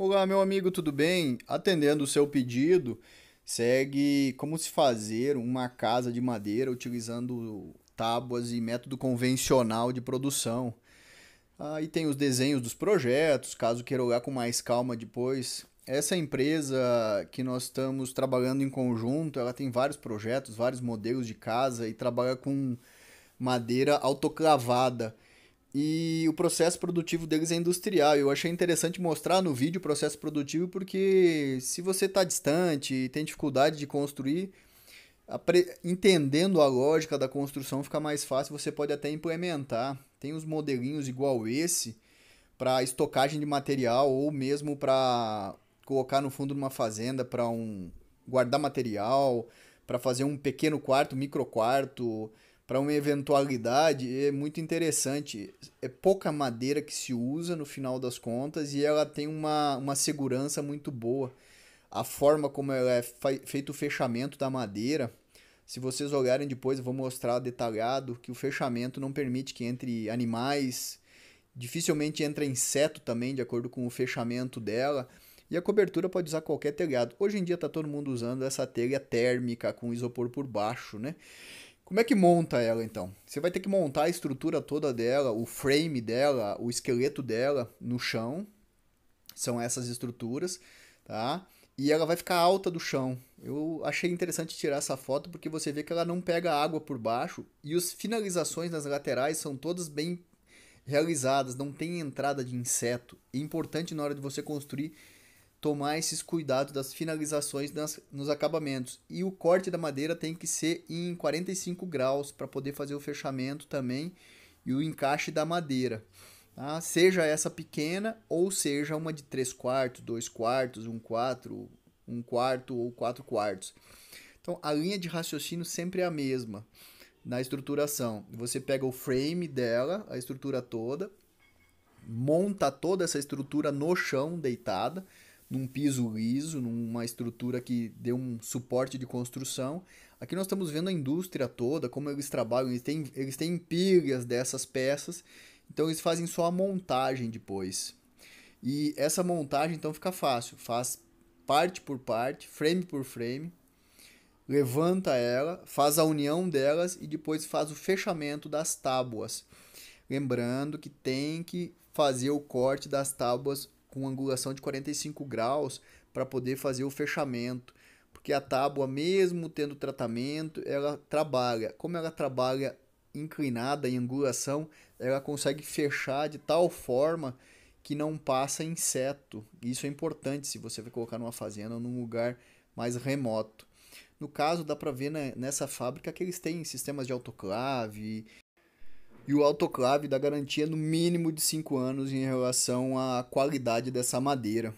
Olá, meu amigo, tudo bem? Atendendo o seu pedido, segue como se fazer uma casa de madeira utilizando tábuas e método convencional de produção. Aí tem os desenhos dos projetos, caso queira olhar com mais calma depois. Essa empresa que nós estamos trabalhando em conjunto, ela tem vários projetos, vários modelos de casa e trabalha com madeira autoclavada. E o processo produtivo deles é industrial. Eu achei interessante mostrar no vídeo o processo produtivo, porque se você está distante e tem dificuldade de construir, entendendo a lógica da construção fica mais fácil, você pode até implementar. Tem uns modelinhos igual esse para estocagem de material ou mesmo para colocar no fundo de uma fazenda para um guardar material, para fazer um pequeno quarto, micro quarto para uma eventualidade é muito interessante. É pouca madeira que se usa no final das contas e ela tem uma, uma segurança muito boa. A forma como ela é feito o fechamento da madeira, se vocês olharem depois, eu vou mostrar detalhado que o fechamento não permite que entre animais, dificilmente entra inseto também, de acordo com o fechamento dela. E a cobertura pode usar qualquer telhado. Hoje em dia está todo mundo usando essa telha térmica com isopor por baixo, né? Como é que monta ela então? Você vai ter que montar a estrutura toda dela, o frame dela, o esqueleto dela no chão. São essas estruturas, tá? E ela vai ficar alta do chão. Eu achei interessante tirar essa foto porque você vê que ela não pega água por baixo e as finalizações nas laterais são todas bem realizadas, não tem entrada de inseto. É importante na hora de você construir tomar esses cuidados das finalizações nas, nos acabamentos. E o corte da madeira tem que ser em 45 graus para poder fazer o fechamento também e o encaixe da madeira. Tá? Seja essa pequena ou seja uma de 3 quartos, 2 quartos, 1 quarto, 1 quarto ou 4 quartos. Então a linha de raciocínio sempre é a mesma na estruturação. Você pega o frame dela, a estrutura toda, monta toda essa estrutura no chão deitada num piso liso, numa estrutura que dê um suporte de construção. Aqui nós estamos vendo a indústria toda, como eles trabalham, eles têm, eles têm pilhas dessas peças, então eles fazem só a montagem depois. E essa montagem então fica fácil, faz parte por parte, frame por frame, levanta ela, faz a união delas e depois faz o fechamento das tábuas. Lembrando que tem que fazer o corte das tábuas com angulação de 45 graus para poder fazer o fechamento, porque a tábua, mesmo tendo tratamento, ela trabalha. Como ela trabalha inclinada em angulação, ela consegue fechar de tal forma que não passa inseto. Isso é importante se você vai colocar numa fazenda ou num lugar mais remoto. No caso, dá para ver nessa fábrica que eles têm sistemas de autoclave e o autoclave dá garantia no mínimo de 5 anos em relação à qualidade dessa madeira.